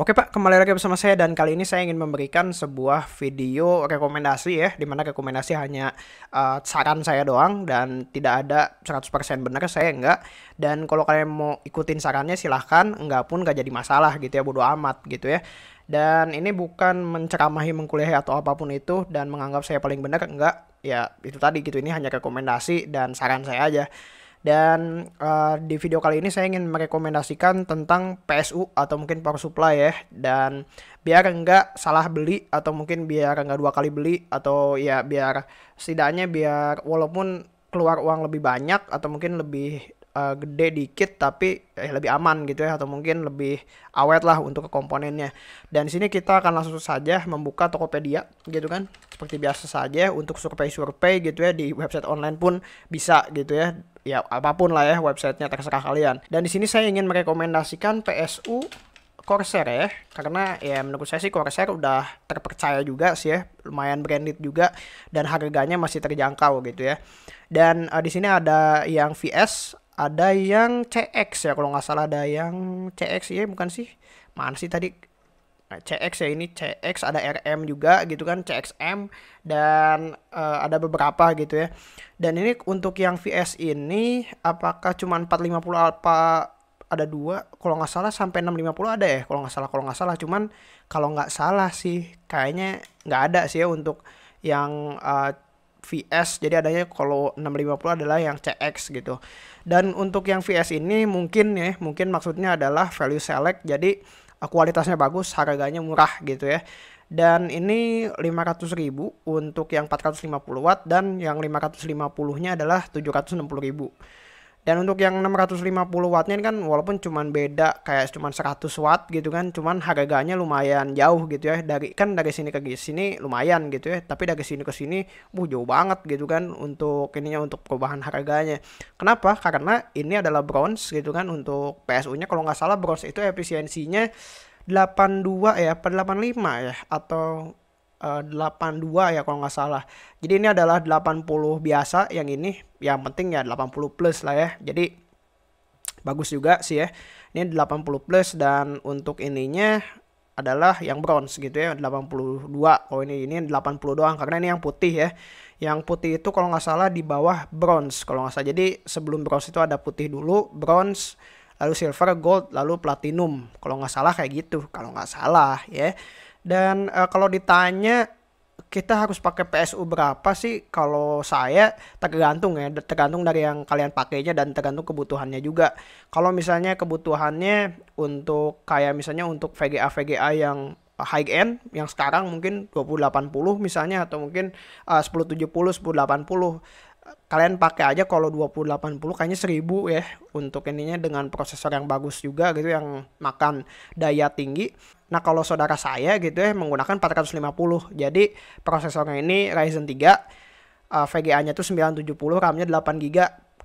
Oke Pak, kembali lagi bersama saya dan kali ini saya ingin memberikan sebuah video rekomendasi ya, dimana rekomendasi hanya uh, saran saya doang dan tidak ada 100% benar saya enggak. Dan kalau kalian mau ikutin sarannya silahkan, enggak pun gak jadi masalah gitu ya, bodo amat gitu ya. Dan ini bukan menceramahi, mengkuliah atau apapun itu dan menganggap saya paling benar, enggak. Ya itu tadi gitu, ini hanya rekomendasi dan saran saya aja. Dan uh, di video kali ini saya ingin merekomendasikan tentang PSU atau mungkin power supply ya. Dan biar nggak salah beli atau mungkin biar nggak dua kali beli atau ya biar setidaknya biar walaupun keluar uang lebih banyak atau mungkin lebih uh, gede dikit tapi eh, lebih aman gitu ya atau mungkin lebih awet lah untuk komponennya. Dan di sini kita akan langsung saja membuka Tokopedia gitu kan. Seperti biasa saja untuk survei-survei gitu ya di website online pun bisa gitu ya ya apapun lah ya websitenya terserah kalian. Dan di sini saya ingin merekomendasikan PSU Corsair ya karena ya menurut saya sih Corsair udah terpercaya juga sih ya lumayan branded juga dan harganya masih terjangkau gitu ya dan uh, di sini ada yang VS ada yang CX ya kalau nggak salah ada yang CX ya bukan sih mana sih tadi Nah, CX ya ini CX ada RM juga gitu kan CXM dan uh, ada beberapa gitu ya dan ini untuk yang VS ini apakah cuma 450 apa ada dua kalau nggak salah sampai 650 ada ya kalau nggak salah kalau nggak salah cuman kalau nggak salah sih kayaknya nggak ada sih ya untuk yang uh, eh, VS jadi adanya kalau 650 adalah yang CX gitu dan untuk yang VS ini mungkin ya mungkin maksudnya adalah value select jadi kualitasnya bagus, harganya murah gitu ya. Dan ini ratus ribu untuk yang 450 watt dan yang 550 nya adalah puluh ribu dan untuk yang 650 wattnya ini kan walaupun cuman beda kayak cuman 100 watt gitu kan, cuman harganya lumayan jauh gitu ya. Dari kan dari sini ke sini lumayan gitu ya, tapi dari sini ke sini uh jauh banget gitu kan untuk ininya untuk perubahan harganya. Kenapa? Karena ini adalah bronze gitu kan untuk PSU-nya kalau nggak salah bronze itu efisiensinya 82 ya, per 85 ya atau 82 eh, ya kalau nggak salah. Jadi ini adalah 80 biasa yang ini yang penting ya 80 plus lah ya. Jadi bagus juga sih ya. Ini 80 plus dan untuk ininya adalah yang bronze gitu ya 82 oh ini ini 80 doang karena ini yang putih ya yang putih itu kalau nggak salah di bawah bronze kalau nggak salah jadi sebelum bronze itu ada putih dulu bronze lalu silver gold lalu platinum kalau nggak salah kayak gitu kalau nggak salah ya dan uh, kalau ditanya kita harus pakai PSU berapa sih? Kalau saya tergantung ya, tergantung dari yang kalian pakainya dan tergantung kebutuhannya juga. Kalau misalnya kebutuhannya untuk kayak misalnya untuk VGA VGA yang high end yang sekarang mungkin 2080 misalnya atau mungkin uh, 1070 1080 kalian pakai aja kalau 2080 kayaknya 1000 ya untuk ininya dengan prosesor yang bagus juga gitu yang makan daya tinggi. Nah, kalau saudara saya gitu ya menggunakan 450. Jadi prosesornya ini Ryzen 3 uh, eh, VGA-nya tuh 970, RAM-nya 8 GB,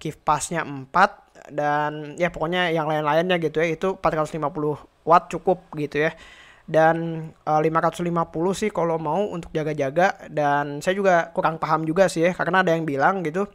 kipasnya 4 dan ya pokoknya yang lain-lainnya gitu ya itu 450 watt cukup gitu ya dan eh, uh, 550 sih kalau mau untuk jaga-jaga dan saya juga kurang paham juga sih ya karena ada yang bilang gitu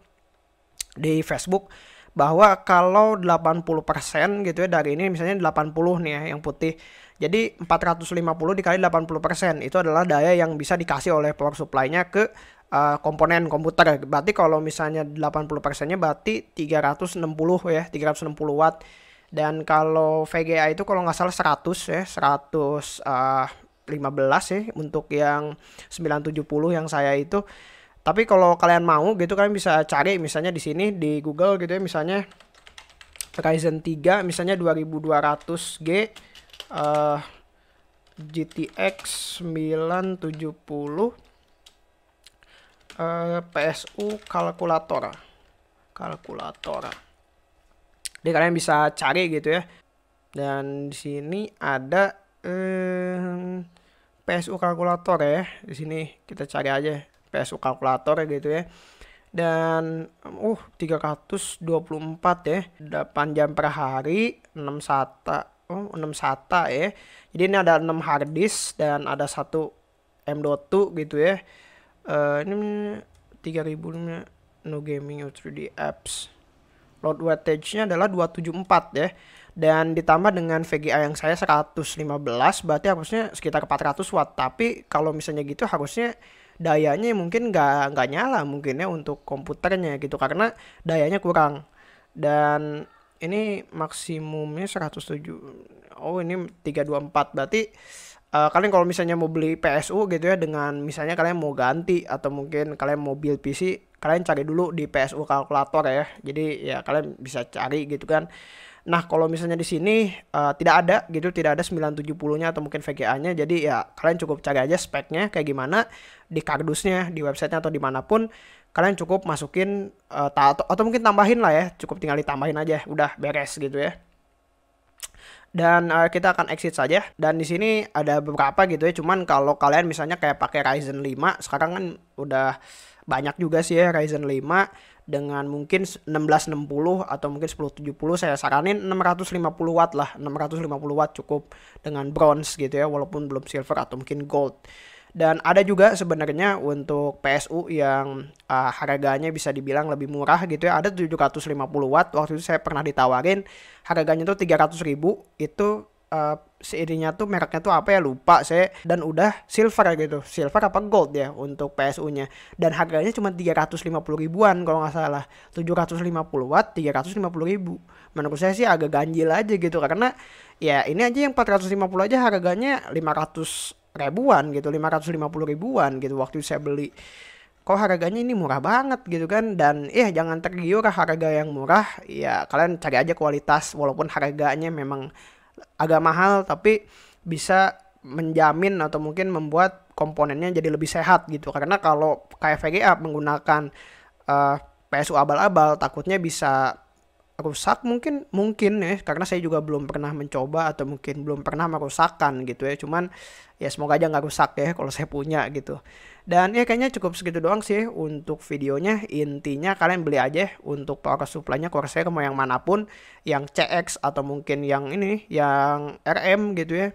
di Facebook bahwa kalau 80% gitu ya dari ini misalnya 80 nih ya yang putih. Jadi 450 dikali 80% itu adalah daya yang bisa dikasih oleh power supply-nya ke uh, komponen komputer. Berarti kalau misalnya 80%-nya berarti 360 ya, 360 watt dan kalau VGA itu kalau nggak salah 100 ya, 100 uh, 15 sih untuk yang 970 yang saya itu. Tapi kalau kalian mau gitu kalian bisa cari misalnya di sini di Google gitu ya misalnya Ryzen 3 misalnya 2200G uh, eh, GTX 970 uh, PSU eh, kalkulator kalkulator jadi kalian bisa cari gitu ya. Dan di sini ada eh, PSU kalkulator ya. Di sini kita cari aja PSU kalkulator ya gitu ya. Dan uh 324 ya, 8 jam per hari, 6 SATA. Oh, 6 SATA ya. Jadi ini ada 6 hard disk dan ada satu M.2 gitu ya. Uh, ini 3000 no gaming 3D apps load wattage-nya adalah 274 ya. Dan ditambah dengan VGA yang saya 115 berarti harusnya sekitar 400 watt. Tapi kalau misalnya gitu harusnya dayanya mungkin nggak nggak nyala mungkin ya untuk komputernya gitu karena dayanya kurang. Dan ini maksimumnya 107. Oh, ini 324 berarti Uh, kalian kalau misalnya mau beli PSU gitu ya dengan misalnya kalian mau ganti atau mungkin kalian mau build PC kalian cari dulu di PSU kalkulator ya. Jadi ya kalian bisa cari gitu kan. Nah, kalau misalnya di sini uh, tidak ada gitu, tidak ada 970-nya atau mungkin VGA-nya. Jadi ya kalian cukup cari aja speknya kayak gimana di kardusnya, di websitenya atau dimanapun kalian cukup masukin uh, atau, atau mungkin tambahin lah ya, cukup tinggal ditambahin aja, udah beres gitu ya dan uh, kita akan exit saja dan di sini ada beberapa gitu ya cuman kalau kalian misalnya kayak pakai Ryzen 5 sekarang kan udah banyak juga sih ya Ryzen 5 dengan mungkin 1660 atau mungkin 1070 saya saranin 650 watt lah 650 watt cukup dengan bronze gitu ya walaupun belum silver atau mungkin gold dan ada juga sebenarnya untuk PSU yang uh, harganya bisa dibilang lebih murah gitu ya ada 750 watt waktu itu saya pernah ditawarin harganya tuh 300 ribu itu uh, eh, seiringnya tuh mereknya tuh apa ya lupa saya dan udah silver gitu silver apa gold ya untuk PSU nya dan harganya cuma 350 ribuan kalau nggak salah 750 watt 350 ribu menurut saya sih agak ganjil aja gitu karena ya ini aja yang 450 aja harganya 500 ribuan gitu 550 ribuan gitu waktu saya beli kok harganya ini murah banget gitu kan dan ya jangan tergiur harga yang murah ya kalian cari aja kualitas walaupun harganya memang agak mahal tapi bisa menjamin atau mungkin membuat komponennya jadi lebih sehat gitu karena kalau KFVGA menggunakan uh, eh, PSU abal-abal takutnya bisa rusak mungkin mungkin ya karena saya juga belum pernah mencoba atau mungkin belum pernah merusakkan gitu ya cuman ya semoga aja nggak rusak ya kalau saya punya gitu dan ya kayaknya cukup segitu doang sih untuk videonya intinya kalian beli aja untuk power supply-nya kalau saya mau yang manapun yang CX atau mungkin yang ini yang RM gitu ya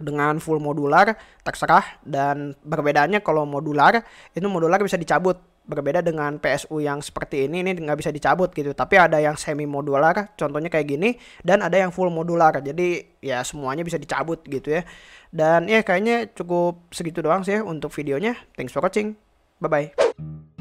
dengan full modular terserah dan perbedaannya kalau modular itu modular bisa dicabut berbeda dengan PSU yang seperti ini ini nggak bisa dicabut gitu tapi ada yang semi modular contohnya kayak gini dan ada yang full modular jadi ya semuanya bisa dicabut gitu ya dan ya kayaknya cukup segitu doang sih ya untuk videonya thanks for watching bye bye